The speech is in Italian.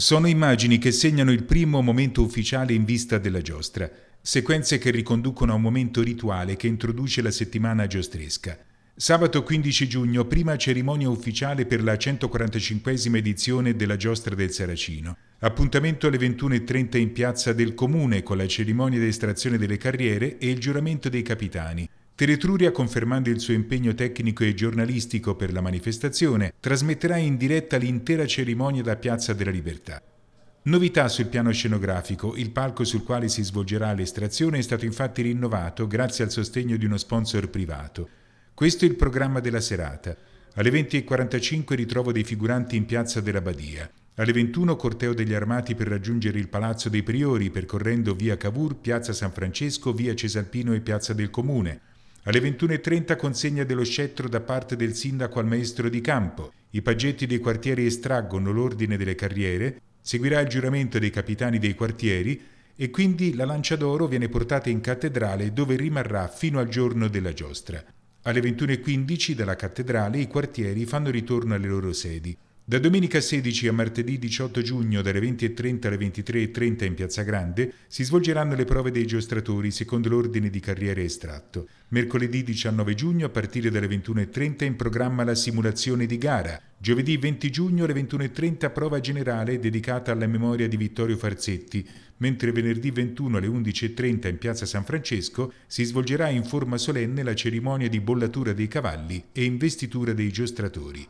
Sono immagini che segnano il primo momento ufficiale in vista della giostra, sequenze che riconducono a un momento rituale che introduce la settimana giostresca. Sabato 15 giugno, prima cerimonia ufficiale per la 145esima edizione della Giostra del Saracino. Appuntamento alle 21.30 in piazza del Comune con la cerimonia di estrazione delle carriere e il giuramento dei capitani. Teletruria, confermando il suo impegno tecnico e giornalistico per la manifestazione, trasmetterà in diretta l'intera cerimonia da Piazza della Libertà. Novità sul piano scenografico, il palco sul quale si svolgerà l'estrazione è stato infatti rinnovato grazie al sostegno di uno sponsor privato. Questo è il programma della serata. Alle 20.45 ritrovo dei figuranti in Piazza della Badia. Alle 21 corteo degli armati per raggiungere il Palazzo dei Priori percorrendo via Cavour, Piazza San Francesco, via Cesalpino e Piazza del Comune. Alle 21.30 consegna dello scettro da parte del sindaco al maestro di campo. I paggetti dei quartieri estraggono l'ordine delle carriere, seguirà il giuramento dei capitani dei quartieri e quindi la lancia d'oro viene portata in cattedrale dove rimarrà fino al giorno della giostra. Alle 21.15 dalla cattedrale i quartieri fanno ritorno alle loro sedi. Da domenica 16 a martedì 18 giugno dalle 20.30 alle 23.30 in Piazza Grande si svolgeranno le prove dei giostratori secondo l'ordine di carriera estratto. Mercoledì 19 giugno a partire dalle 21.30 in programma la simulazione di gara. Giovedì 20 giugno alle 21.30 prova generale dedicata alla memoria di Vittorio Farzetti, mentre venerdì 21 alle 11.30 in Piazza San Francesco si svolgerà in forma solenne la cerimonia di bollatura dei cavalli e investitura dei giostratori.